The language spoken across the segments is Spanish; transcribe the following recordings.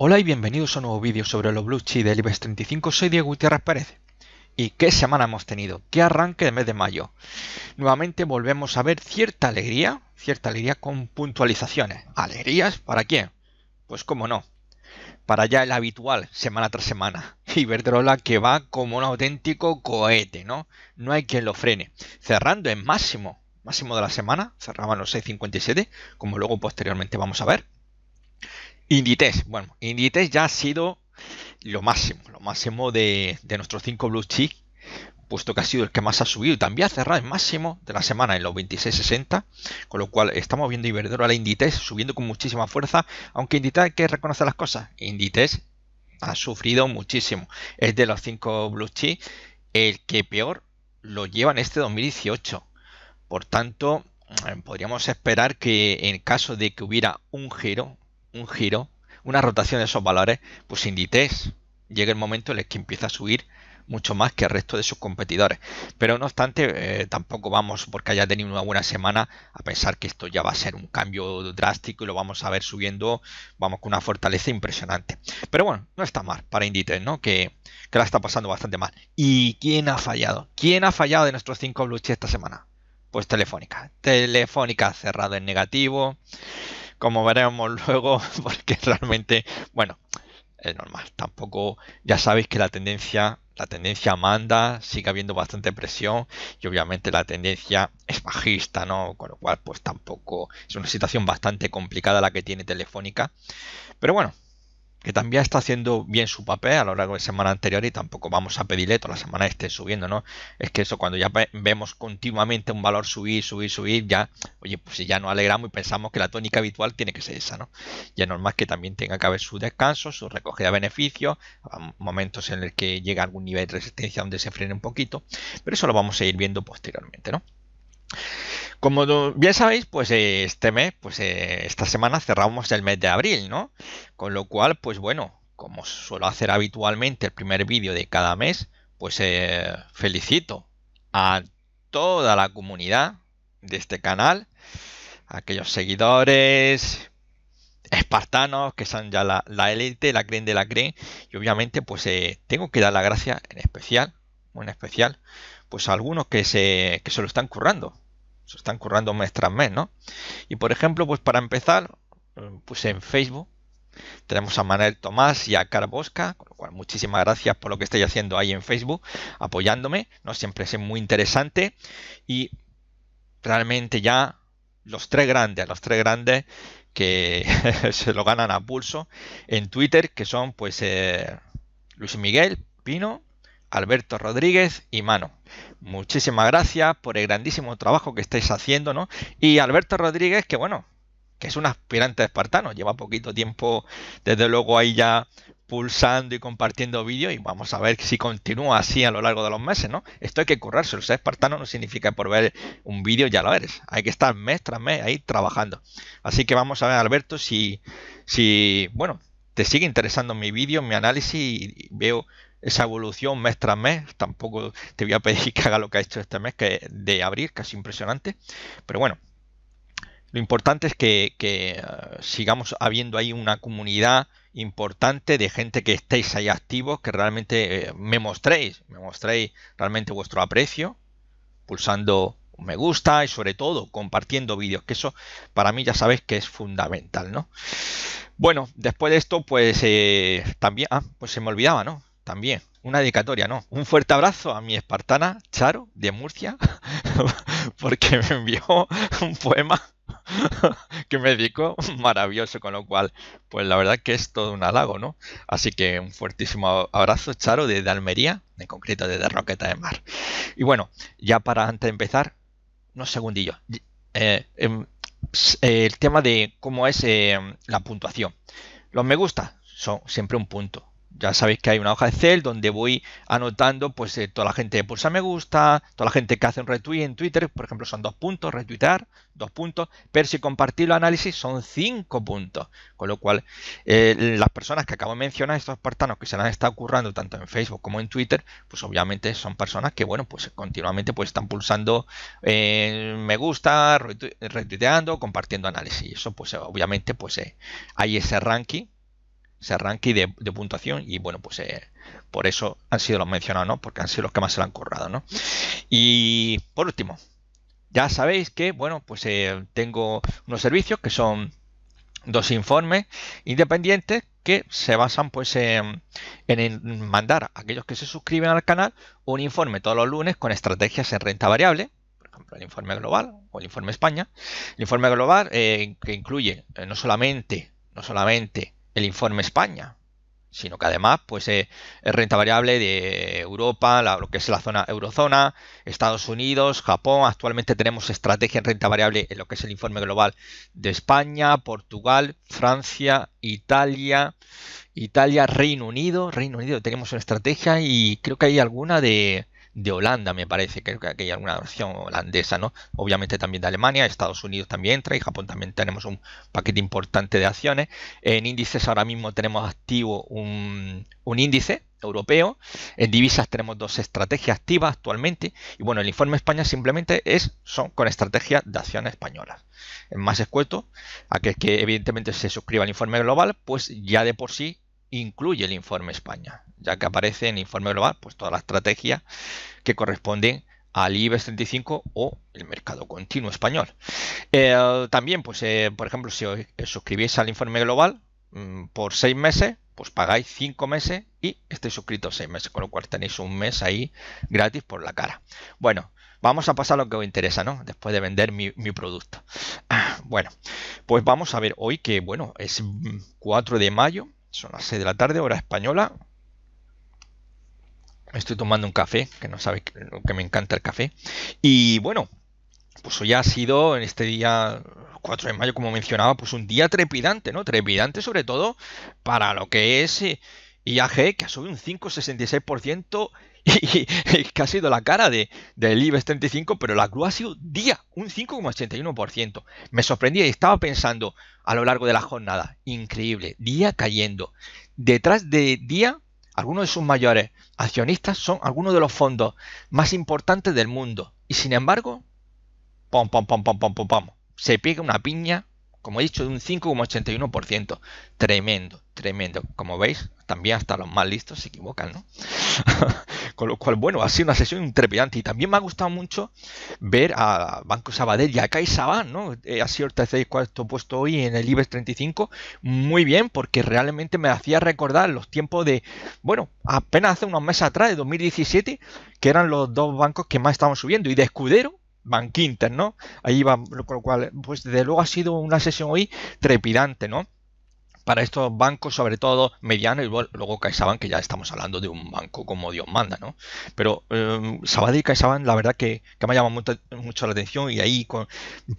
Hola y bienvenidos a un nuevo vídeo sobre los Blue Chi del IBEX 35, soy Diego Gutiérrez Pérez. ¿Y qué semana hemos tenido? ¿Qué arranque de mes de mayo? Nuevamente volvemos a ver cierta alegría, cierta alegría con puntualizaciones. ¿Alegrías para quién? Pues cómo no. Para ya el habitual, semana tras semana. Iberdrola que va como un auténtico cohete, ¿no? No hay quien lo frene. Cerrando en máximo, máximo de la semana, cerraban los 6.57, como luego posteriormente vamos a ver Inditex, bueno, Inditex ya ha sido lo máximo, lo máximo de, nuestros 5 blue chip, puesto que ha sido el que más ha subido y también ha cerrado el máximo de la semana en los 26.60, con lo cual estamos viendo a la Inditex subiendo con muchísima fuerza, aunque Inditex hay que reconocer las cosas, Inditex ha sufrido muchísimo, es de los 5 blue chip el que peor lo lleva en este 2018, por tanto eh, podríamos esperar que en caso de que hubiera un giro un giro, una rotación de esos valores, pues Inditex llega el momento en el que empieza a subir mucho más que el resto de sus competidores. Pero no obstante, eh, tampoco vamos, porque haya tenido una buena semana, a pensar que esto ya va a ser un cambio drástico y lo vamos a ver subiendo, vamos con una fortaleza impresionante. Pero bueno, no está mal para Inditex, ¿no? Que, la está pasando bastante mal. ¿Y quién ha fallado? ¿Quién ha fallado de nuestros 5 blue esta semana? Pues Telefónica. Telefónica cerrado en negativo como veremos luego, porque realmente, bueno, es normal. Tampoco, ya sabéis que la tendencia, la tendencia manda, sigue habiendo bastante presión y obviamente la tendencia es bajista, ¿no? Con lo cual, pues tampoco es una situación bastante complicada la que tiene Telefónica. Pero bueno, que también está haciendo bien su papel a lo largo de la semana anterior y tampoco vamos a pedirle toda la semana esté subiendo, ¿no? Es que eso cuando ya vemos continuamente un valor subir, subir, subir, ya, oye, pues si ya nos alegramos y pensamos que la tónica habitual tiene que ser esa, ¿no? Ya es normal que también tenga que haber su descanso, su recogida de beneficios, momentos en el que llega algún nivel de resistencia donde se frene un poquito, pero eso lo vamos a ir viendo posteriormente, ¿no? Como bien sabéis, pues eh, este mes, pues eh, esta semana cerramos el mes de abril, ¿no? Con lo cual, pues bueno, como suelo hacer habitualmente el primer vídeo de cada mes, pues eh, felicito a toda la comunidad de este canal, a aquellos seguidores espartanos que son ya la, élite, la creen de la creen, y obviamente pues tengo que dar la gracia en especial, muy en especial, pues a algunos que se, que se lo están currando, se están currando mes tras mes, ¿no? Y por ejemplo, pues para empezar, eh, pues en Facebook tenemos a Manuel Tomás y a Bosca. con lo cual muchísimas gracias por lo que estáis haciendo ahí en Facebook, apoyándome, ¿no? Siempre es muy interesante y realmente ya los tres grandes, los tres grandes que se lo ganan a pulso en Twitter, que son pues eh, Luis Miguel, Pino Alberto Rodríguez y Mano. Muchísimas gracias por el grandísimo trabajo que estáis haciendo, ¿no? Y Alberto Rodríguez, que bueno, que es un aspirante espartano, lleva poquito tiempo, desde luego ahí ya pulsando y compartiendo vídeos y vamos a ver si continúa así a lo largo de los meses, ¿no? Esto hay que currarse, ser espartano no significa por ver un vídeo ya lo eres, hay que estar mes tras mes ahí trabajando. Así que vamos a ver, Alberto, si, si bueno, te sigue interesando mi vídeo, mi análisis y veo esa evolución mes tras mes. Tampoco te voy a pedir que haga lo que ha hecho este mes que de abril, casi impresionante. Pero bueno, lo importante es que, eh, sigamos habiendo ahí una comunidad importante de gente que estéis ahí activos, que realmente eh, me mostréis, me mostréis realmente vuestro aprecio, pulsando me gusta y sobre todo compartiendo vídeos, que eso para mí ya sabéis que es fundamental, ¿no? Bueno, después de esto, pues eh, también, ah, pues se me olvidaba, ¿no? también, una dedicatoria, no. Un fuerte abrazo a mi espartana Charo de Murcia, porque me envió un poema que me dedicó maravilloso, con lo cual, pues la verdad que es todo un halago, ¿no? Así que un fuertísimo abrazo, Charo, desde Almería, en concreto desde Roqueta de Mar. Y bueno, ya para antes de empezar, unos segundillos. Eh, em, el tema de cómo es eh, la puntuación. Los me gusta son siempre un punto ya sabéis que hay una hoja de Excel donde voy anotando pues eh, toda la gente que pulsa me gusta, toda la gente que hace un retweet en Twitter, por ejemplo, son dos puntos, retweetar, dos puntos, pero si compartir los análisis son cinco puntos. Con lo cual, eh, las personas que acabo de mencionar, estos espartanos que se les han estado currando tanto en Facebook como en Twitter, pues obviamente son personas que, bueno, pues continuamente pues están pulsando eh, me gusta, retuiteando, compartiendo análisis. Y eso, pues obviamente, pues hay ese ranking se arranque de, de, puntuación y bueno, pues eh, por eso han sido los mencionados, Porque han sido los que más se lo han currado, Y por último, ya sabéis que, bueno, pues eh, tengo unos servicios que son dos informes independientes que se basan pues en, mandar a aquellos que se suscriben al canal un informe todos los lunes con estrategias en renta variable, por ejemplo el informe global o el informe España. El informe global eh, que incluye no solamente, no solamente el informe España, sino que además pues eh, es renta variable de Europa, lo que es la zona eurozona, Estados Unidos, Japón. Actualmente tenemos estrategia en renta variable en lo que es el informe global de España, Portugal, Francia, Italia, Italia, Reino Unido, Reino Unido tenemos una estrategia y creo que hay alguna de de Holanda, me parece, que hay alguna acción holandesa, ¿no? Obviamente también de Alemania, Estados Unidos también entra y Japón también tenemos un paquete importante de acciones. En índices ahora mismo tenemos activo un, un índice europeo. En divisas tenemos dos estrategias activas actualmente. Y bueno, el informe España simplemente es, son con estrategias de acciones españolas. Es más escueto, aquel que evidentemente se suscriba al informe global, pues ya de por sí incluye el informe España, ya que aparece en el informe global pues toda la estrategia que corresponde al IBEX 35 o el mercado continuo español. Eh, también, pues, eh, por ejemplo, si os suscribís al informe global mm, por seis meses, pues pagáis cinco meses y estáis suscritos seis meses, con lo cual tenéis un mes ahí gratis por la cara. Bueno, vamos a pasar a lo que os interesa, ¿no? Después de vender mi, mi producto. Bueno, pues vamos a ver hoy que, bueno, es 4 de mayo son las 6 de la tarde, hora española. Estoy tomando un café, que no sabéis lo que me encanta el café. Y bueno, pues hoy ha sido en este día 4 de mayo, como mencionaba, pues un día trepidante, ¿no? Trepidante sobre todo para lo que es eh, IAG, que ha subido un 5,66% y, y, que ha sido la cara del IBEX 35, pero la Gru ha sido día, un 5,81%. Me sorprendí y estaba pensando, a lo largo de la jornada. Increíble. Día cayendo. Detrás de día, algunos de sus mayores accionistas son algunos de los fondos más importantes del mundo. Y sin embargo, pom, pom, pom, pom, pom, pom, Se pega una piña como he dicho, de un 5,81%. Tremendo, tremendo. Como veis, también hasta los más listos se equivocan, ¿no? Con lo cual, bueno, ha sido una sesión trepidante. Y también me ha gustado mucho ver a Banco Sabadell y a CaixaBank, ¿no? Eh, ha sido el tercer y cuarto puesto hoy en el IBEX 35. Muy bien, porque realmente me hacía recordar los tiempos de, bueno, apenas hace unos meses atrás, de 2017, que eran los dos bancos que más estaban subiendo. Y de Escudero, Bankinter, ¿no? Ahí va, con lo cual, pues desde luego ha sido una sesión hoy trepidante, ¿no? Para estos bancos, sobre todo medianos, y luego CaixaBank, que ya estamos hablando de un banco como Dios manda, ¿no? Pero eh, Sabadell y CaixaBank, la verdad que, me ha llamado mucho, la atención y ahí con,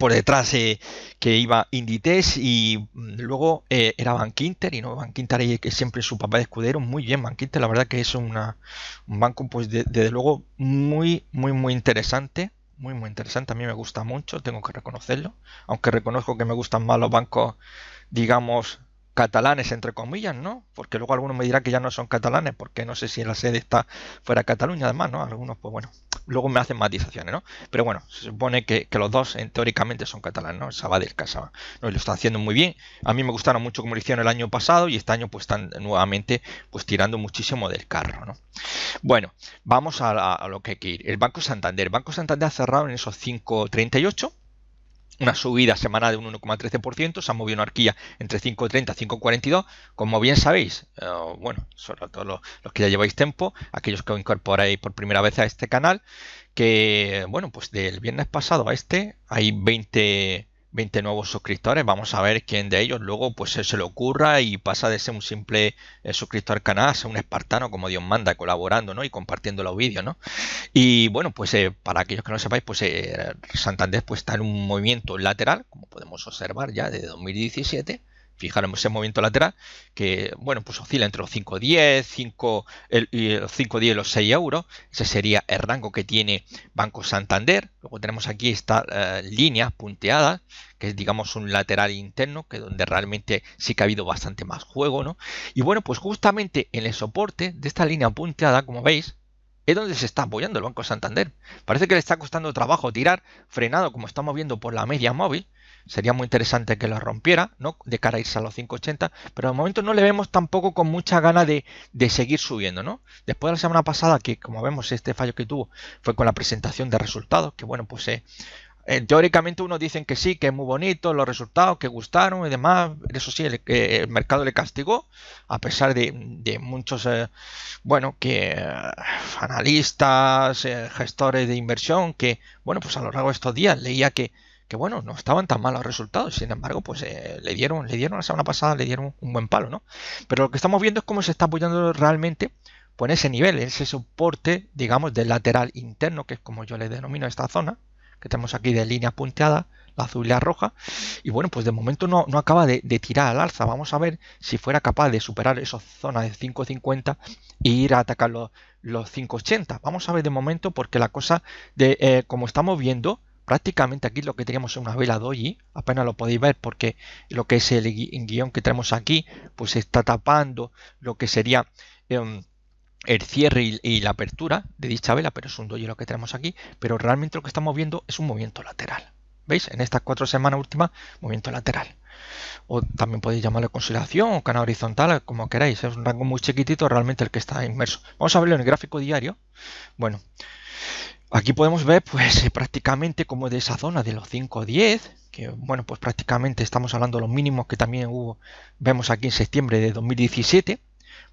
por detrás eh, que iba Inditex y mm, luego era eh, era Bankinter y no Bankinter y que siempre su papá de escudero, muy bien Inter, la verdad que es un banco pues desde luego muy, muy, muy interesante muy muy interesante, a mí me gusta mucho, tengo que reconocerlo, aunque reconozco que me gustan más los bancos, digamos, catalanes, entre comillas, ¿no? Porque luego algunos me dirán que ya no son catalanes, porque no sé si la sede está fuera de Cataluña, además, ¿no? Algunos, pues bueno, luego me hacen matizaciones, ¿no? Pero bueno, se supone que, los dos en, teóricamente son catalanes, ¿no? Sabadell, casa ¿no? lo están haciendo muy bien. A mí me gustaron mucho como lo hicieron el año pasado y este año pues están nuevamente pues tirando muchísimo del carro, ¿no? Bueno, vamos a, lo que hay que ir. El Banco Santander. El Banco Santander ha cerrado en esos 5.38 una subida semanal de un 1,13%, se ha movido una horquilla entre 5,30 y 5,42. Como bien sabéis, eh, bueno, sobre todo los, los, que ya lleváis tiempo, aquellos que os incorporáis por primera vez a este canal, que, bueno, pues del viernes pasado a este hay 20, 20 nuevos suscriptores. Vamos a ver quién de ellos luego pues se, le ocurra y pasa de ser un simple eh, suscriptor al canal a ser un espartano como Dios manda, colaborando y compartiendo los vídeos. Y bueno, pues eh, para aquellos que no sepáis, pues eh, Santander pues, está en un movimiento lateral, como podemos observar ya desde 2017 fijaros ese movimiento lateral, que bueno, pues oscila entre los 5.10, 5, 5.10 y los 6 euros. Ese sería el rango que tiene Banco Santander. Luego tenemos aquí esta eh, línea punteada que es digamos un lateral interno, que donde realmente sí que ha habido bastante más juego, ¿no? Y bueno, pues justamente en el soporte de esta línea punteada, como veis, es donde se está apoyando el Banco Santander. Parece que le está costando trabajo tirar frenado, como estamos viendo por la media móvil, Sería muy interesante que lo rompiera, ¿no? De cara a irse a los 580, pero de momento no le vemos tampoco con mucha gana de, seguir subiendo, ¿no? Después de la semana pasada, que como vemos este fallo que tuvo fue con la presentación de resultados, que bueno, pues eh, eh, teóricamente unos dicen que sí, que es muy bonito, los resultados que gustaron y demás. Eso sí, el, mercado le castigó, a pesar de, muchos, eh, bueno, que analistas, gestores de inversión, que, bueno, pues a lo largo de estos días leía que que bueno, no estaban tan malos resultados, sin embargo, pues eh, le dieron, le dieron la semana pasada, le dieron un buen palo, ¿no? Pero lo que estamos viendo es cómo se está apoyando realmente pues, ese nivel, ese soporte, digamos, del lateral interno, que es como yo le denomino esta zona, que tenemos aquí de línea punteada, la azul y la roja, y bueno, pues de momento no, no acaba de, tirar al alza, vamos a ver si fuera capaz de superar esa zona de 5.50 e ir a atacar los, 5.80, vamos a ver de momento porque la cosa, de eh, como estamos viendo, prácticamente aquí lo que teníamos es una vela doji, apenas lo podéis ver porque lo que es el guión que tenemos aquí, pues está tapando lo que sería em, el cierre y, la apertura de dicha vela, pero es un doji lo que tenemos aquí, pero realmente lo que estamos viendo es un movimiento lateral. ¿Veis? En estas cuatro semanas últimas, movimiento lateral. O también podéis llamarlo consolidación o canal horizontal, como queráis. Es un rango muy chiquitito realmente el que está inmerso. Vamos a verlo en el gráfico diario. Bueno, Aquí podemos ver pues eh, prácticamente como de esa zona de los 5.10, que bueno pues prácticamente estamos hablando de los mínimos que también hubo, vemos aquí en septiembre de 2017,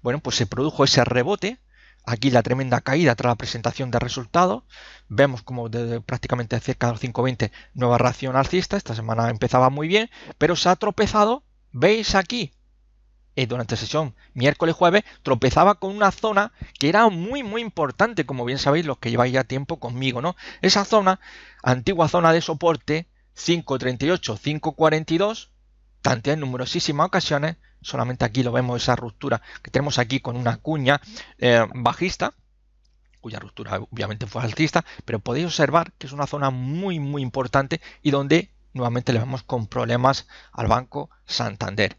bueno pues se produjo ese rebote, aquí la tremenda caída tras la presentación de resultados. Vemos como prácticamente cerca de los 5.20 nueva ración alcista. Esta semana empezaba muy bien, pero se ha tropezado. ¿Veis aquí? Eh, durante sesión miércoles-jueves, tropezaba con una zona que era muy, muy importante, como bien sabéis los que lleváis ya tiempo conmigo, ¿no? Esa zona, antigua zona de soporte, 538, 542, tantea en numerosísimas ocasiones, solamente aquí lo vemos esa ruptura que tenemos aquí con una cuña eh, bajista, cuya ruptura obviamente fue altista pero podéis observar que es una zona muy muy importante y donde nuevamente le vamos con problemas al Banco Santander.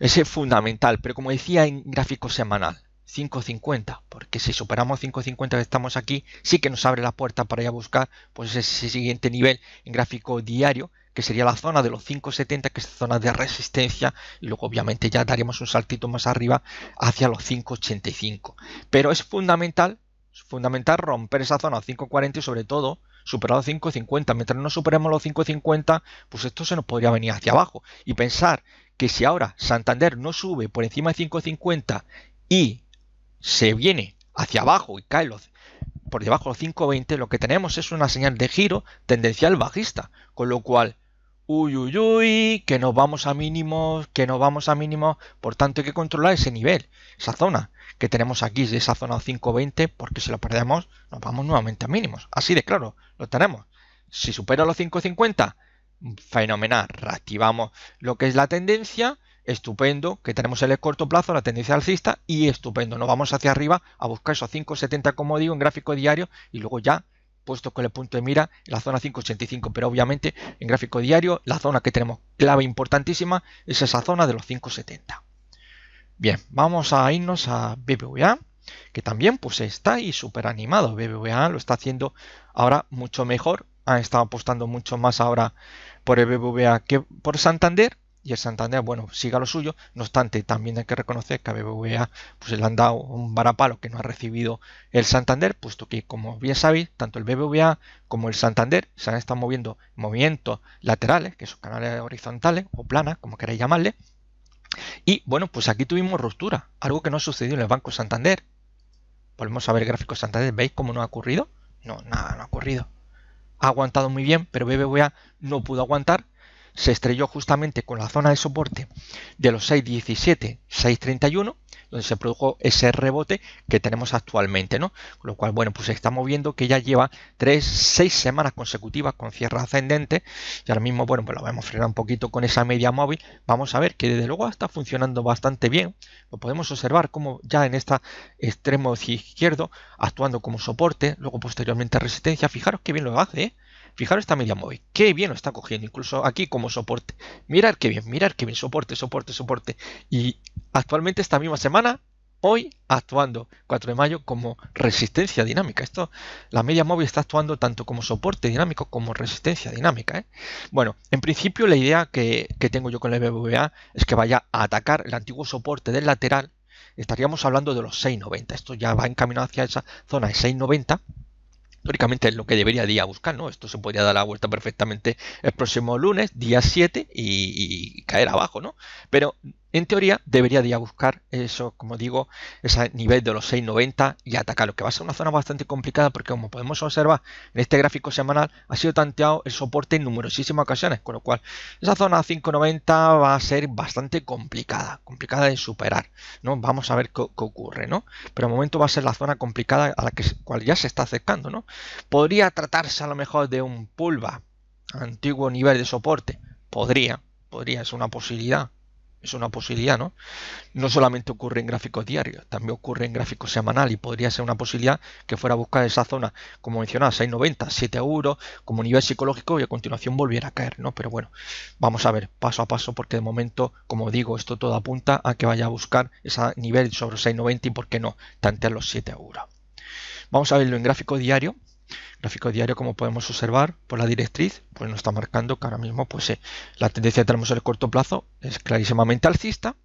Ese es fundamental, pero como decía en gráfico semanal, 5.50, porque si superamos 5.50 que estamos aquí, sí que nos abre la puerta para ir a buscar pues ese siguiente nivel en gráfico diario, que sería la zona de los 5.70, que es zona de resistencia, y luego obviamente ya daremos un saltito más arriba hacia los 5.85. Pero es fundamental fundamental romper esa zona 5.40 y sobre todo superar los 5.50. Mientras no superemos los 5.50, pues esto se nos podría venir hacia abajo. Y pensar que si ahora Santander no sube por encima de 5.50 y se viene hacia abajo y cae los, por debajo de los 5.20, lo que tenemos es una señal de giro tendencial bajista. Con lo cual, uy, uy, uy, que nos vamos a mínimos, que nos vamos a mínimos. Por tanto, hay que controlar ese nivel, esa zona que tenemos aquí de esa zona 5.20, porque si lo perdemos, nos vamos nuevamente a mínimos. Así de claro, lo tenemos. Si supera los 5.50, fenomenal, reactivamos lo que es la tendencia, estupendo, que tenemos el corto plazo, la tendencia alcista, y estupendo, nos vamos hacia arriba a buscar esos 5.70, como digo, en gráfico diario, y luego ya puesto con el punto de mira en la zona 585, pero obviamente en gráfico diario la zona que tenemos clave importantísima es esa zona de los 570. Bien, vamos a irnos a BBVA, que también pues está ahí súper animado. BBVA lo está haciendo ahora mucho mejor, han estado apostando mucho más ahora por el BBVA que por Santander. Y el Santander, bueno, siga lo suyo. No obstante, también hay que reconocer que a BBVA pues, le han dado un varapalo que no ha recibido el Santander, puesto que, como bien sabéis, tanto el BBVA como el Santander se han estado moviendo movimientos laterales, que son canales horizontales o planas, como queréis llamarle, y bueno, pues aquí tuvimos ruptura, algo que no sucedió en el Banco Santander. Volvemos a ver el gráfico Santander, ¿veis cómo no ha ocurrido? No, nada, no ha ocurrido. Ha aguantado muy bien, pero BBVA no pudo aguantar. Se estrelló justamente con la zona de soporte de los 6.17, 6.31 donde se produjo ese rebote que tenemos actualmente, ¿no? Con lo cual, bueno, pues estamos viendo que ya lleva 3, 6 semanas consecutivas con cierre ascendente y ahora mismo, bueno, pues lo vamos a frenar un poquito con esa media móvil. Vamos a ver que desde luego está funcionando bastante bien. Lo podemos observar como ya en este extremo izquierdo, actuando como soporte, luego posteriormente resistencia. Fijaros qué bien lo hace, ¿eh? Fijaros esta media móvil, qué bien lo está cogiendo, incluso aquí como soporte. Mirar qué bien, mirar qué bien, soporte, soporte, soporte. Y actualmente esta misma semana, hoy, actuando 4 de mayo como resistencia dinámica. Esto, la media móvil está actuando tanto como soporte dinámico como resistencia dinámica. ¿eh? Bueno, en principio la idea que, tengo yo con el BBVA es que vaya a atacar el antiguo soporte del lateral. Estaríamos hablando de los 6,90. Esto ya va encaminado hacia esa zona de 6,90 teóricamente es lo que debería día buscar, ¿no? Esto se podría dar la vuelta perfectamente el próximo lunes, día 7, y, y, caer abajo, ¿no? Pero en teoría debería de ir a buscar eso, como digo, ese nivel de los 6,90 y atacar, lo que va a ser una zona bastante complicada porque como podemos observar en este gráfico semanal ha sido tanteado el soporte en numerosísimas ocasiones, con lo cual esa zona 5,90 va a ser bastante complicada, complicada de superar, ¿no? Vamos a ver qué, ocurre, ¿no? Pero de momento va a ser la zona complicada a la que, cual ya se está acercando, ¿no? Podría tratarse a lo mejor de un pulva antiguo nivel de soporte, podría, podría, es una posibilidad, es una posibilidad, ¿no? No solamente ocurre en gráficos diarios, también ocurre en gráficos semanal y podría ser una posibilidad que fuera a buscar esa zona, como mencionaba, 6,90, 7 euros, como nivel psicológico y a continuación volviera a caer, ¿no? Pero bueno, vamos a ver paso a paso porque de momento, como digo, esto todo apunta a que vaya a buscar ese nivel sobre 6,90 y por qué no, tantear los 7 euros. Vamos a verlo en gráfico diario gráfico diario, como podemos observar por la directriz, pues nos está marcando que ahora mismo pues, eh, la tendencia que tenemos en el corto plazo es clarísimamente alcista.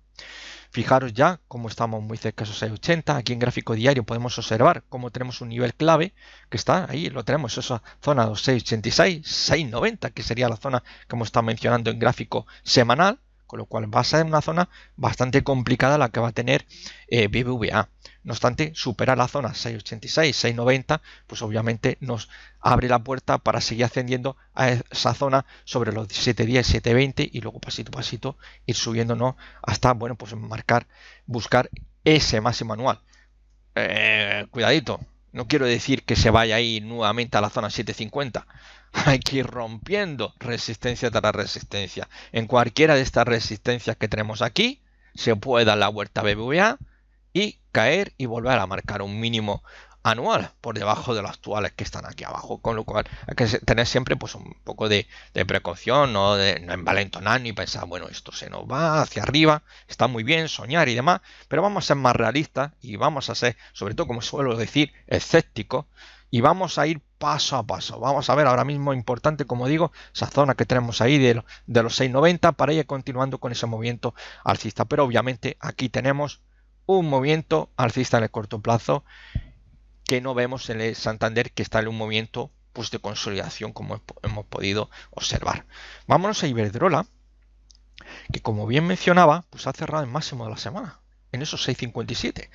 Fijaros ya cómo estamos muy cerca de esos 680. Aquí en gráfico diario podemos observar cómo tenemos un nivel clave que está ahí, lo tenemos, esa zona de 686, 690, que sería la zona que hemos estado mencionando en gráfico semanal con lo cual va a ser una zona bastante complicada la que va a tener eh, BBVA. No obstante, superar la zona 686, 690, pues obviamente nos abre la puerta para seguir ascendiendo a esa zona sobre los 710, 720 y luego pasito a pasito ir subiéndonos hasta, bueno, pues marcar, buscar ese máximo anual. Eh, cuidadito, no quiero decir que se vaya ahí nuevamente a la zona 750, hay que ir rompiendo resistencia tras resistencia. En cualquiera de estas resistencias que tenemos aquí, se puede dar la vuelta BBVA y caer y volver a marcar un mínimo anual por debajo de los actuales que están aquí abajo. Con lo cual hay que tener siempre pues un poco de, precaución, no, de, no envalentonar ni pensar, bueno, esto se nos va hacia arriba, está muy bien soñar y demás, pero vamos a ser más realistas y vamos a ser, sobre todo como suelo decir, escépticos y vamos a ir paso a paso. Vamos a ver ahora mismo importante, como digo, esa zona que tenemos ahí de, de los 6.90 para ir continuando con ese movimiento alcista. Pero obviamente aquí tenemos un movimiento alcista en el corto plazo que no vemos en el Santander que está en un movimiento pues, de consolidación como hemos podido observar. Vámonos a Iberdrola, que como bien mencionaba, pues ha cerrado el máximo de la semana en esos 6,57.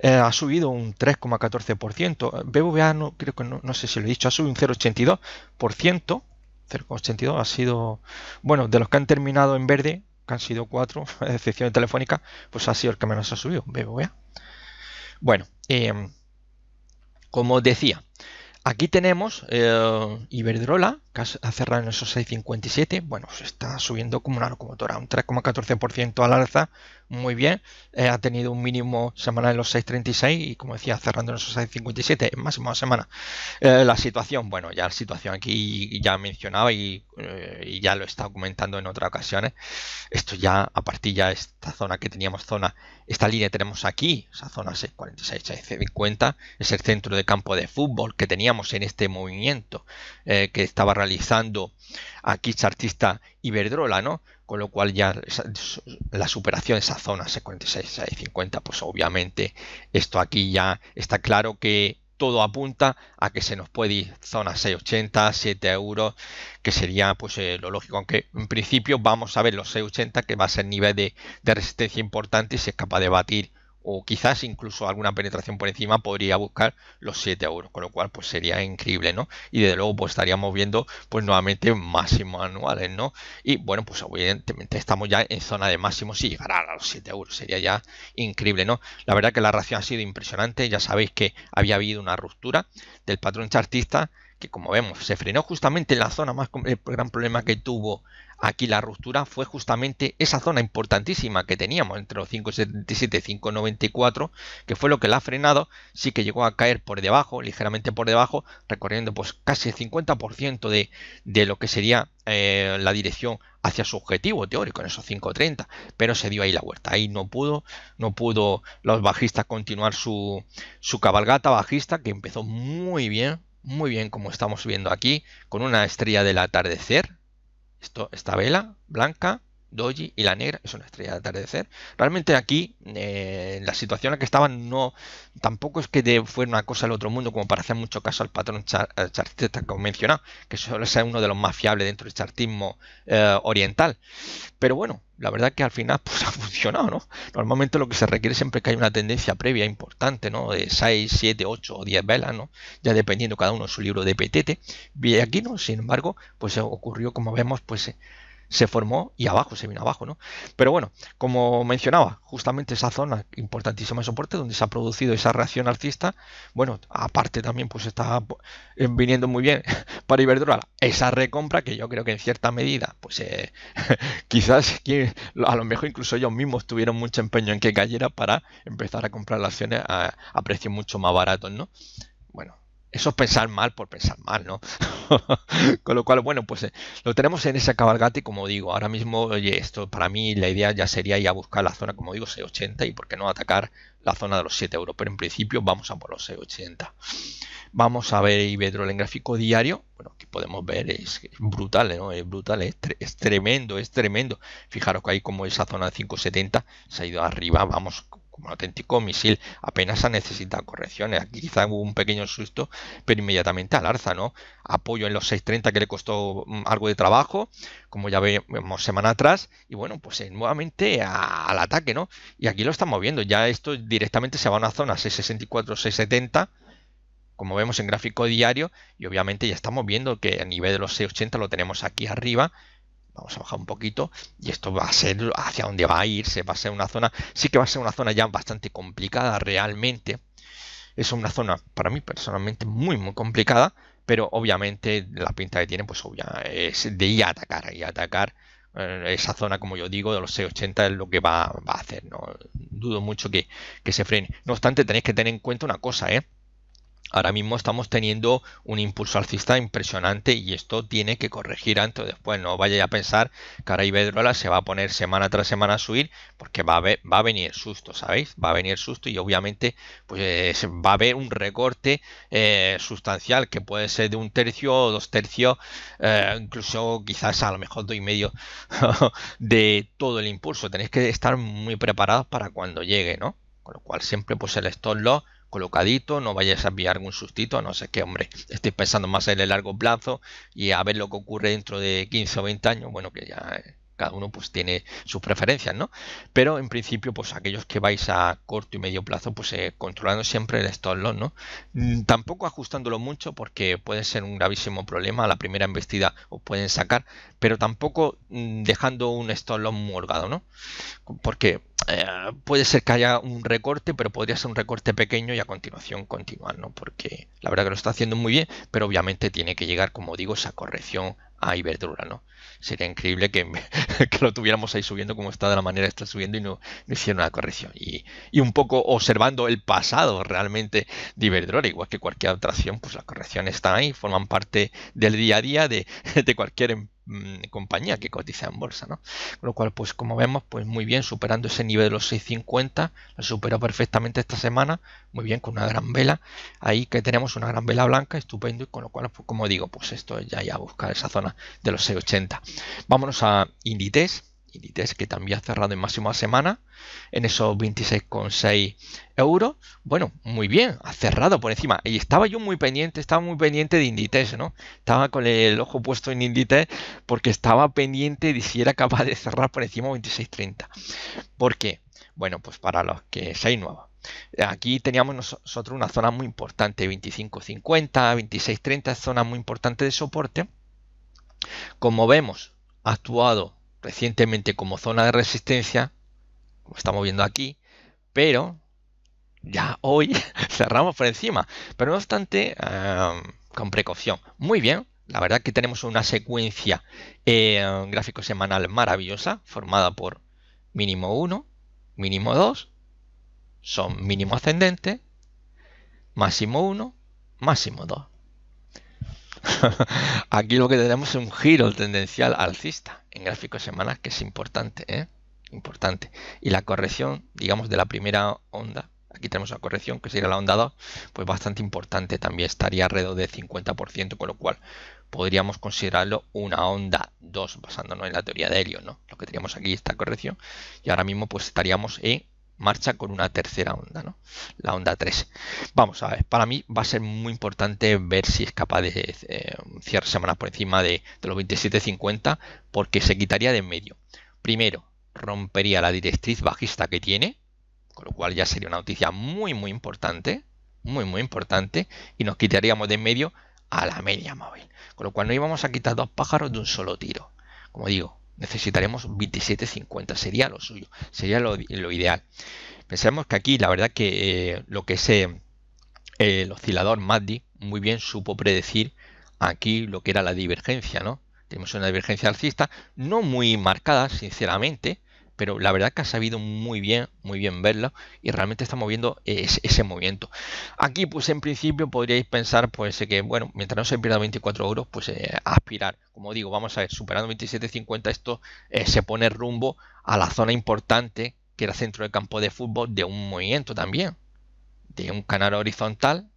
Eh, ha subido un 3,14%. BBVA, no, creo que no, sé si lo he dicho, ha subido un 0,82%. 0,82 ha sido, bueno, de los que han terminado en verde, que han sido cuatro excepción Telefónica, pues ha sido el que menos ha subido, BBVA. Bueno, em, como decía, aquí tenemos eh, Iberdrola, ha cerrado en esos 6,57. Bueno, se está subiendo como una locomotora, un 3,14% al alza, muy bien. Eh, ha tenido un mínimo semana en los 6,36 y como decía, cerrando en esos 6,57, en máxima semana. Eh, la situación, bueno, ya la situación aquí ya mencionaba eh, y, ya lo he estado comentando en otras ocasiones. Esto ya, a partir ya esta zona que teníamos, zona, esta línea tenemos aquí, esa zona 6,46, 6,50, es el centro de campo de fútbol que teníamos en este movimiento que estaba realizando aquí Chartista Iberdrola, ¿no? Con lo cual ya la superación de esa zona, 6650, 50, pues obviamente esto aquí ya está claro que todo apunta a que se nos puede ir zona 6,80, 7 euros, que sería pues eh, lo lógico, aunque en principio vamos a ver los 6,80 que va a ser nivel de, de resistencia importante y si es capaz de batir o quizás incluso alguna penetración por encima podría buscar los 7 euros, con lo cual pues sería increíble, ¿no? Y desde luego pues, estaríamos viendo pues nuevamente máximos anuales, ¿no? Y bueno, pues evidentemente estamos ya en zona de máximos y llegar a los 7 euros, sería ya increíble, ¿no? La verdad que la reacción ha sido impresionante, ya sabéis que había habido una ruptura del patrón chartista que como vemos se frenó justamente en la zona más el gran problema que tuvo Aquí la ruptura fue justamente esa zona importantísima que teníamos entre los 5,77 y 5,94, que fue lo que la ha frenado, sí que llegó a caer por debajo, ligeramente por debajo, recorriendo pues casi el 50% de, lo que sería eh, la dirección hacia su objetivo teórico en esos 5.30, pero se dio ahí la vuelta, ahí no pudo, no pudo los bajistas continuar su, su cabalgata bajista que empezó muy bien, muy bien como estamos viendo aquí, con una estrella del atardecer, esto, esta vela blanca Doji y la negra es una estrella de atardecer. Realmente aquí eh, la situación en la que estaban no tampoco es que de, fuera una cosa del otro mundo como para hacer mucho caso al patrón chartista que he mencionado, que suele ser uno de los más fiables dentro del chartismo eh, oriental. Pero bueno, la verdad que al final pues ha funcionado, ¿no? Normalmente lo que se requiere siempre es que hay una tendencia previa importante, ¿no? De 6, 7, 8 o 10 velas, ¿no? Ya dependiendo cada uno de su libro de petete. Y aquí, ¿no? Sin embargo, pues eh, ocurrió, como vemos, pues eh, se formó y abajo, se vino abajo, ¿no? Pero bueno, como mencionaba, justamente esa zona importantísima de soporte donde se ha producido esa reacción alcista, bueno, aparte también pues está eh, viniendo muy bien para Iberdrola esa recompra que yo creo que en cierta medida, pues eh, quizás a lo mejor incluso ellos mismos tuvieron mucho empeño en que cayera para empezar a comprar las acciones a, a precios mucho más baratos, ¿no? Bueno, eso es pensar mal por pensar mal, ¿no? Con lo cual, bueno, pues eh, lo tenemos en ese cabalgate, como digo, ahora mismo, oye, esto para mí la idea ya sería ir a buscar la zona, como digo, 680 y por qué no atacar la zona de los 7 euros. Pero en principio vamos a por los 680. Vamos a ver Iberdrola en gráfico diario. Bueno, aquí podemos ver, es, brutal, ¿no? Es brutal, es, tremendo, es tremendo. Fijaros que hay como esa zona de 570 se ha ido arriba, vamos, como auténtico misil. Apenas ha necesitado correcciones. Aquí quizá hubo un pequeño susto, pero inmediatamente al alza, ¿no? Apoyo en los 6.30 que le costó mm, algo de trabajo, como ya vemos semana atrás, y bueno, pues eh, nuevamente al ataque, ¿no? Y aquí lo estamos viendo. Ya esto directamente se va a una zona 664, 670 como vemos en gráfico diario, y obviamente ya estamos viendo que a nivel de los 680 lo tenemos aquí arriba, vamos a bajar un poquito y esto va a ser hacia dónde va a irse, va a ser una zona, sí que va a ser una zona ya bastante complicada realmente. Es una zona para mí personalmente muy muy complicada, pero obviamente la pinta que tiene pues obvia es de ir a atacar, y atacar eh, esa zona como yo digo de los 680 es lo que va, a hacer, no dudo mucho que, que se frene. No obstante tenéis que tener en cuenta una cosa, ¿eh? ahora mismo estamos teniendo un impulso alcista impresionante y esto tiene que corregir antes o después. No vaya a pensar que ahora Iberdrola se va a poner semana tras semana a subir porque va a, venir susto, ¿sabéis? Va a venir susto y obviamente pues va a haber un recorte eh, sustancial que puede ser de un tercio o dos tercios, eh, incluso quizás a lo mejor dos y medio de todo el impulso. Tenéis que estar muy preparados para cuando llegue, ¿no? Con lo cual siempre pues el stop loss colocadito, no vayas a enviar algún sustito, no sé qué, hombre, estoy pensando más en el largo plazo y a ver lo que ocurre dentro de 15 o 20 años, bueno, que ya eh, cada uno pues tiene sus preferencias, ¿no? Pero en principio, pues aquellos que vais a corto y medio plazo, pues eh, controlando siempre el stop loss, ¿no? Mm, tampoco ajustándolo mucho porque puede ser un gravísimo problema, a la primera embestida os pueden sacar, pero tampoco mm, dejando un stop loss holgado, ¿no? Porque eh, puede ser que haya un recorte, pero podría ser un recorte pequeño y a continuación continuar, ¿no? Porque la verdad que lo está haciendo muy bien, pero obviamente tiene que llegar, como digo, esa corrección a Iberdrola, ¿no? sería increíble que, lo tuviéramos ahí subiendo como está de la manera que está subiendo y no, hicieron una corrección. Y, un poco observando el pasado realmente de Iberdrola, igual que cualquier otra acción, pues las correcciones están ahí, forman parte del día a día de, de cualquier em, compañía que cotiza en bolsa, ¿no? Con lo cual, pues como vemos, pues muy bien, superando ese nivel de los 6.50, lo superó perfectamente esta semana, muy bien, con una gran vela, ahí que tenemos una gran vela blanca, estupendo, y con lo cual, pues como digo, pues esto ya ya buscar esa zona de los 6.80 Vámonos a Inditex. Inditex que también ha cerrado en máxima semana en esos 26,6 euros. Bueno, muy bien, ha cerrado por encima. Y estaba yo muy pendiente, estaba muy pendiente de Inditex, ¿no? Estaba con el ojo puesto en Inditex porque estaba pendiente de si era capaz de cerrar por encima 26,30. ¿Por qué? Bueno, pues para los que seáis nuevos. Aquí teníamos nosotros una zona muy importante, 25,50, 26,30, zona muy importante de soporte como vemos, ha actuado recientemente como zona de resistencia, como estamos viendo aquí, pero ya hoy cerramos por encima. Pero no obstante, em, con precaución. Muy bien, la verdad que tenemos una secuencia em, gráfico semanal maravillosa, formada por mínimo 1, mínimo 2, son mínimo ascendente, máximo 1, máximo 2. Aquí lo que tenemos es un giro tendencial alcista en de semana que es importante, ¿eh? importante. Y la corrección, digamos, de la primera onda, aquí tenemos la corrección que sería la onda 2, pues bastante importante también, estaría alrededor de 50%, con lo cual podríamos considerarlo una onda 2 basándonos en la teoría de Helio. ¿no? Lo que teníamos aquí esta corrección y ahora mismo pues estaríamos en marcha con una tercera onda, ¿no? La onda 3. Vamos a ver, para mí va a ser muy importante ver si es capaz de eh, cierre semanas por encima de, de los 27.50 porque se quitaría de en medio. Primero, rompería la directriz bajista que tiene, con lo cual ya sería una noticia muy, muy importante, muy, muy importante, y nos quitaríamos de en medio a la media móvil. Con lo cual no íbamos a quitar dos pájaros de un solo tiro. Como digo, necesitaremos 27.50, sería lo suyo, sería lo, ideal. Pensemos que aquí la verdad que eh, lo que es eh, el oscilador MACD muy bien supo predecir aquí lo que era la divergencia, ¿no? Tenemos una divergencia alcista no muy marcada, sinceramente, pero la verdad que ha sabido muy bien, muy bien verla y realmente está moviendo ese, movimiento. Aquí, pues en principio podríais pensar, pues que bueno, mientras no se pierda 24 euros, pues eh, aspirar. Como digo, vamos a ver, superando 27.50 esto eh, se pone rumbo a la zona importante que era centro de campo de fútbol de un movimiento también, de un canal horizontal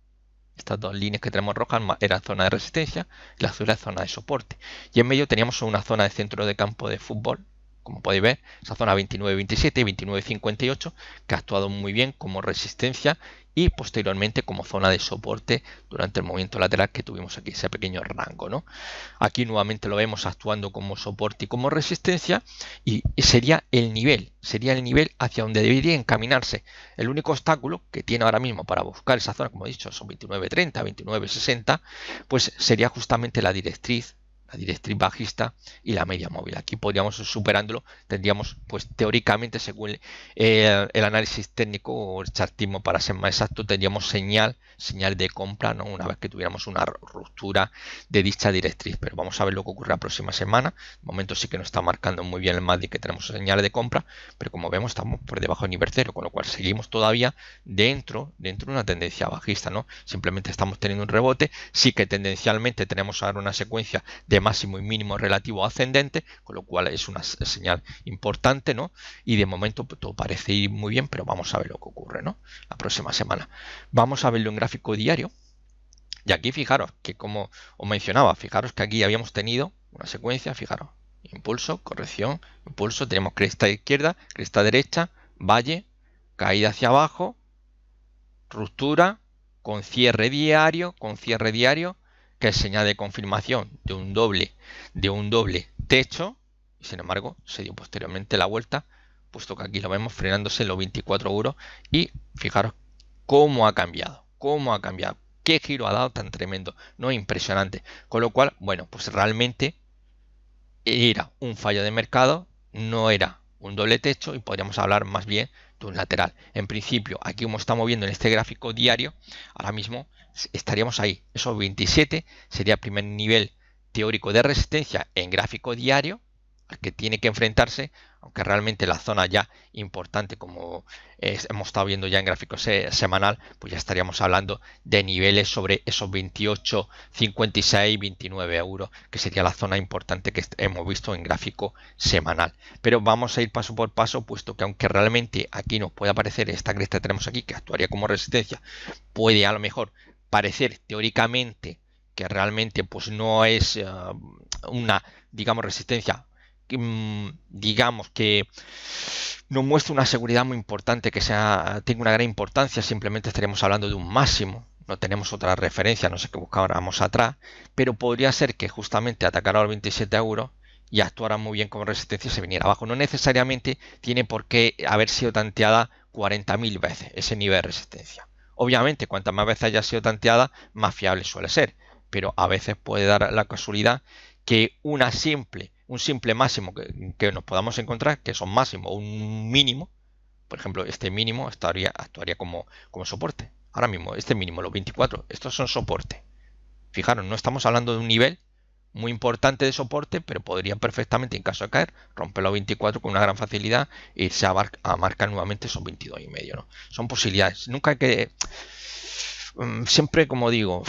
estas dos líneas que tenemos rojas era zona de resistencia, y la azul era zona de soporte. Y en medio teníamos una zona de centro de campo de fútbol como podéis ver, esa zona 29-27 y 29-58, que ha actuado muy bien como resistencia y posteriormente como zona de soporte durante el movimiento lateral que tuvimos aquí, ese pequeño rango. ¿no? Aquí nuevamente lo vemos actuando como soporte y como resistencia y sería el nivel, sería el nivel hacia donde debería encaminarse. El único obstáculo que tiene ahora mismo para buscar esa zona, como he dicho, son 29.30, 29.60, pues sería justamente la directriz la directriz bajista y la media móvil. Aquí podríamos superándolo, tendríamos, pues teóricamente, según eh, el análisis técnico o el chartismo para ser más exacto, tendríamos señal, señal de compra, ¿no? Una vez que tuviéramos una ruptura de dicha directriz. Pero vamos a ver lo que ocurre la próxima semana. De momento sí que nos está marcando muy bien el MADI que tenemos señales de compra, pero como vemos estamos por debajo de nivel cero, con lo cual seguimos todavía dentro, dentro de una tendencia bajista, ¿no? Simplemente estamos teniendo un rebote, sí que tendencialmente tenemos ahora una secuencia de máximo y mínimo relativo ascendente, con lo cual es una señal importante, ¿no? Y de momento pues, todo parece ir muy bien, pero vamos a ver lo que ocurre, La próxima semana. Vamos a verlo en gráfico diario. Y aquí fijaros que como os mencionaba, fijaros que aquí habíamos tenido una secuencia, fijaros, impulso, corrección, impulso, tenemos cresta izquierda, cresta derecha, valle, caída hacia abajo, ruptura, con cierre diario, con cierre diario, que es señal de confirmación de un doble, de un doble techo, y sin embargo se dio posteriormente la vuelta, puesto que aquí lo vemos frenándose los 24 euros y fijaros cómo ha cambiado, cómo ha cambiado, qué giro ha dado tan tremendo, no impresionante, con lo cual, bueno, pues realmente era un fallo de mercado, no era un doble techo y podríamos hablar más bien de un lateral. En principio, aquí como estamos viendo en este gráfico diario, ahora mismo estaríamos ahí. Esos 27 sería el primer nivel teórico de resistencia en gráfico diario al que tiene que enfrentarse, aunque realmente la zona ya importante, como hemos estado viendo ya en gráfico semanal, pues ya estaríamos hablando de niveles sobre esos 28, 56, 29 euros, que sería la zona importante que hemos visto en gráfico semanal. Pero vamos a ir paso por paso, puesto que aunque realmente aquí nos puede aparecer esta cresta que tenemos aquí, que actuaría como resistencia, puede a lo mejor parecer teóricamente que realmente pues no es eh, una, digamos, resistencia, mm, digamos que no muestra una seguridad muy importante que sea, tenga una gran importancia, simplemente estaremos hablando de un máximo, no tenemos otra referencia, no sé qué buscáramos atrás, pero podría ser que justamente atacara los 27 euros y actuara muy bien como resistencia se viniera abajo. No necesariamente tiene por qué haber sido tanteada 40.000 veces ese nivel de resistencia. Obviamente, cuantas más veces haya sido tanteada, más fiable suele ser, pero a veces puede dar la casualidad que una simple, un simple máximo que, nos podamos encontrar, que son o un mínimo, por ejemplo, este mínimo estaría, actuaría como, como soporte. Ahora mismo, este mínimo, los 24, estos son soporte. Fijaros, no estamos hablando de un nivel muy importante de soporte, pero podría perfectamente, en caso de caer, romperlo los 24 con una gran facilidad y e irse a, marcar nuevamente esos 22 y medio. ¿no? Son posibilidades. Nunca hay que... Mm, siempre, como digo,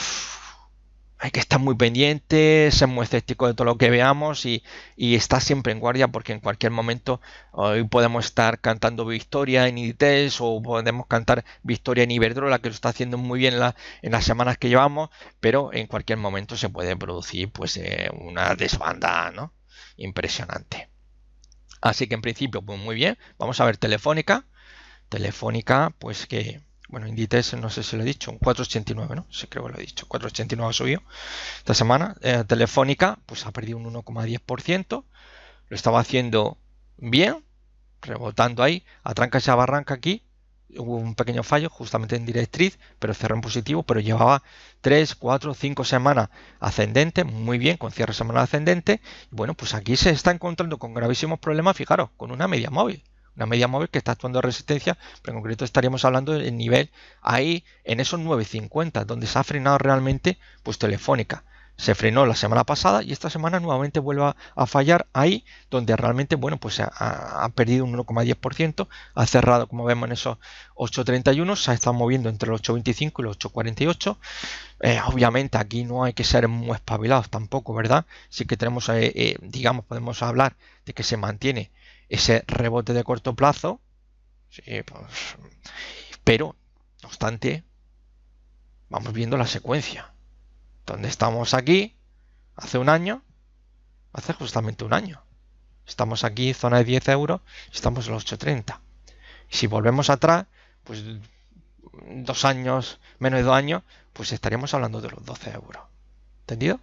hay que estar muy pendiente, ser muy escéptico de todo lo que veamos y, estar siempre en guardia porque en cualquier momento hoy podemos estar cantando Victoria en IDTES o podemos cantar Victoria en Iberdrola que lo está haciendo muy bien en las semanas que llevamos, pero en cualquier momento se puede producir pues eh, una desbanda ¿no? impresionante. Así que en principio, pues muy bien, vamos a ver Telefónica. Telefónica, pues que bueno, Inditex no sé si lo he dicho, un 4,89, ¿no? Sí creo que lo he dicho, 4,89 ha subido esta semana. Eh, Telefónica, pues ha perdido un 1,10%, lo estaba haciendo bien, rebotando ahí, a tranca barranca aquí, hubo un pequeño fallo justamente en directriz, pero cerró en positivo, pero llevaba 3, 4, 5 semanas ascendente, muy bien, con cierre semana ascendente, bueno, pues aquí se está encontrando con gravísimos problemas, fijaros, con una media móvil una media móvil que está actuando resistencia, pero en concreto estaríamos hablando del nivel ahí en esos 9.50, donde se ha frenado realmente pues Telefónica. Se frenó la semana pasada y esta semana nuevamente vuelve a, fallar ahí, donde realmente, bueno, pues ha, ha perdido un 1,10%, ha cerrado, como vemos, en esos 8,31, se ha estado moviendo entre los 8,25 y los 8,48. Eh, obviamente aquí no hay que ser muy espabilados tampoco, ¿verdad? Sí que tenemos, eh, eh, digamos, podemos hablar de que se mantiene ese rebote de corto plazo. Sí, pues, pero, no obstante, vamos viendo la secuencia. Donde estamos aquí, hace un año, hace justamente un año. Estamos aquí, zona de 10 euros, estamos en los 8.30. si volvemos atrás, pues dos años, menos de dos años, pues estaríamos hablando de los 12 euros. ¿Entendido?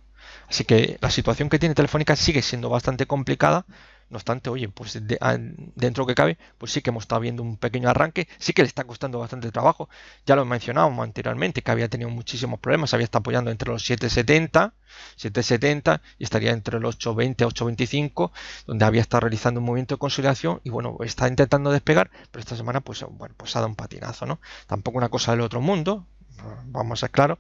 Así que la situación que tiene Telefónica sigue siendo bastante complicada, no obstante, oye, pues ah, dentro que cabe, pues sí que hemos estado viendo un pequeño arranque, sí que le está costando bastante trabajo. Ya lo mencionábamos anteriormente, que había tenido muchísimos problemas, había estado apoyando entre los 770, 770 y estaría entre los 820 825, donde había estado realizando un movimiento de consolidación y bueno, está intentando despegar, pero esta semana pues bueno, pues ha dado un patinazo, ¿no? Tampoco una cosa del otro mundo, vamos a ser claros,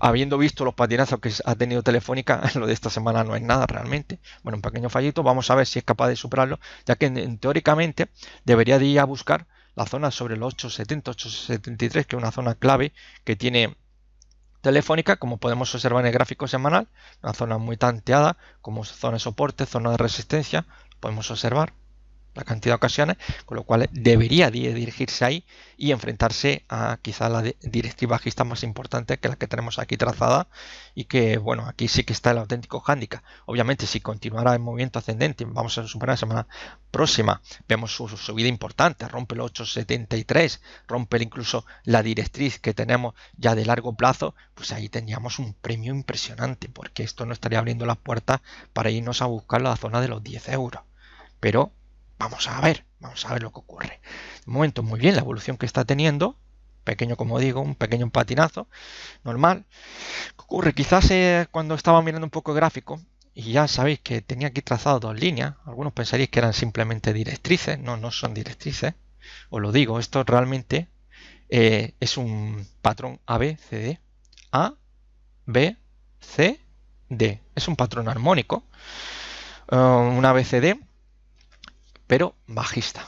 habiendo visto los patinazos que ha tenido Telefónica, lo de esta semana no es nada realmente. Bueno, un pequeño fallito, vamos a ver si es capaz de superarlo, ya que teóricamente debería de ir a buscar la zona sobre los 870, 873, que es una zona clave que tiene Telefónica, como podemos observar en el gráfico semanal, una zona muy tanteada, como zona de soporte, zona de resistencia, podemos observar la cantidad de ocasiones, con lo cual debería dirigirse ahí y enfrentarse a quizá la directiva bajista más importante que la que tenemos aquí trazada y que bueno, aquí sí que está el auténtico hándicap. Obviamente si continuará el movimiento ascendente, vamos a superar la semana próxima, vemos su, subida importante, rompe el 873, rompe incluso la directriz que tenemos ya de largo plazo, pues ahí tendríamos un premio impresionante porque esto no estaría abriendo las puertas para irnos a buscar la zona de los 10 euros. Pero Vamos a ver, vamos a ver lo que ocurre. De momento, muy bien la evolución que está teniendo. Pequeño, como digo, un pequeño patinazo, normal. ¿Qué ocurre? Quizás eh, cuando estaba mirando un poco el gráfico, y ya sabéis que tenía aquí trazado dos líneas, algunos pensaréis que eran simplemente directrices, no, no son directrices. Os lo digo, esto realmente eh, es un patrón ABCD. A, B, C, D. Es un patrón armónico. Eh, un ABCD pero bajista,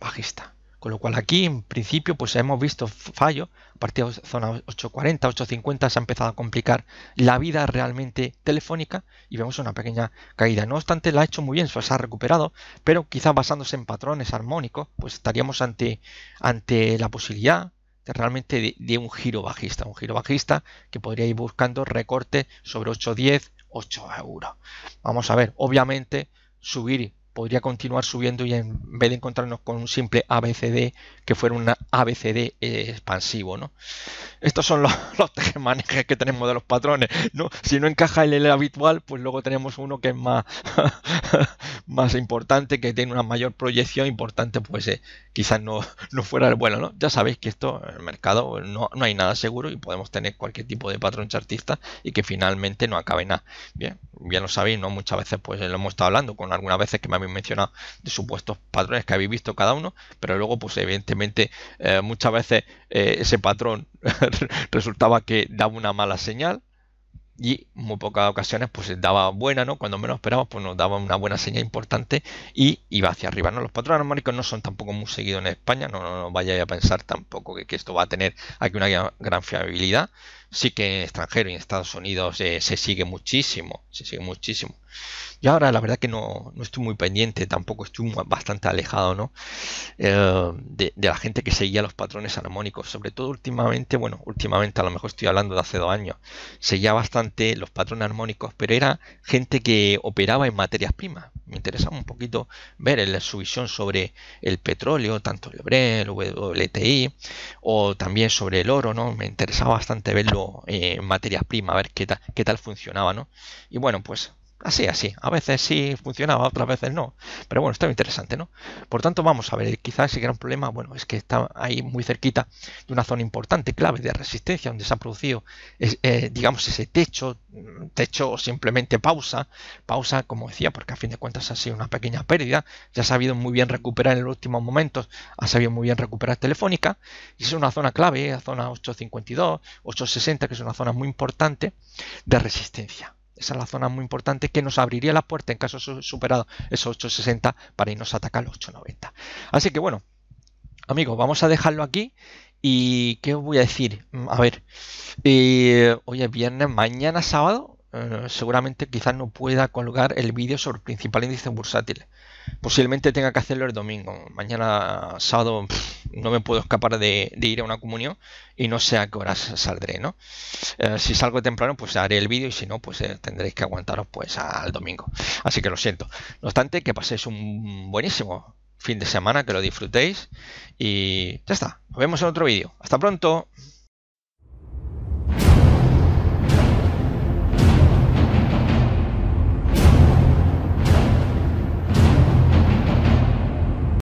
bajista. Con lo cual aquí en principio pues hemos visto fallo, a partir de zona 840, 850 se ha empezado a complicar la vida realmente telefónica y vemos una pequeña caída. No obstante la ha hecho muy bien, se ha recuperado, pero quizá basándose en patrones armónicos pues estaríamos ante, ante la posibilidad de realmente de, un giro bajista, un giro bajista que podría ir buscando recorte sobre 810, 8 euros. Vamos a ver, obviamente subir podría continuar subiendo y en vez de encontrarnos con un simple ABCD que fuera un ABCD eh, expansivo, ¿no? Estos son los, los manejes que tenemos de los patrones, ¿no? Si no encaja el, habitual, pues luego tenemos uno que es más, más importante, que tiene una mayor proyección importante, pues eh, quizás no, fuera el bueno, ¿no? Ya sabéis que esto, en el mercado, no, hay nada seguro y podemos tener cualquier tipo de patrón chartista y que finalmente no acabe nada. Bien, ya lo sabéis, ¿no? Muchas veces pues lo hemos estado hablando con algunas veces que me mencionado de supuestos patrones que habéis visto cada uno, pero luego, pues evidentemente, eh, muchas veces eh, ese patrón resultaba que daba una mala señal y muy pocas ocasiones pues daba buena, ¿no? Cuando menos esperábamos pues nos daba una buena señal importante y iba hacia arriba, ¿no? Los patrones armónicos no son tampoco muy seguidos en España, no, vayáis a pensar tampoco que, esto va a tener aquí una gran fiabilidad sí que en extranjero y en Estados Unidos eh, se sigue muchísimo, se sigue muchísimo. Y ahora la verdad que no, estoy muy pendiente, tampoco estoy bastante alejado ¿no? Eh, de, la gente que seguía los patrones armónicos, sobre todo últimamente, bueno, últimamente a lo mejor estoy hablando de hace dos años, seguía bastante los patrones armónicos, pero era gente que operaba en materias primas. Me interesaba un poquito ver su visión sobre el petróleo, tanto el Brent, el WTI, o también sobre el oro, ¿no? Me interesaba bastante verlo eh, materias primas, a ver qué, qué tal funcionaba, ¿no? Y bueno, pues Así, así. A veces sí funcionaba, otras veces no. Pero bueno, estaba interesante, ¿no? Por tanto, vamos a ver, quizás era gran problema, bueno, es que está ahí muy cerquita de una zona importante, clave de resistencia, donde se ha producido, eh, digamos, ese techo, techo o simplemente pausa. Pausa, como decía, porque a fin de cuentas ha sido una pequeña pérdida. Ya ha sabido muy bien recuperar en los últimos momentos, ha sabido muy bien recuperar Telefónica. Y es una zona clave, la zona 852, 860, que es una zona muy importante de resistencia. Esa es la zona muy importante que nos abriría la puerta en caso superado esos 860 para irnos a atacar los 890. Así que bueno, amigos, vamos a dejarlo aquí. ¿Y qué os voy a decir? A ver, eh, hoy es viernes, mañana sábado eh, seguramente quizás no pueda colgar el vídeo sobre el principal índice bursátil. Posiblemente tenga que hacerlo el domingo. Mañana sábado no me puedo escapar de, ir a una comunión y no sé a qué horas saldré, ¿no? Eh, si salgo temprano, pues haré el vídeo y si no, pues eh, tendréis que aguantaros pues al domingo. Así que lo siento. No obstante, que paséis un buenísimo fin de semana, que lo disfrutéis y ya está. Nos vemos en otro vídeo. Hasta pronto.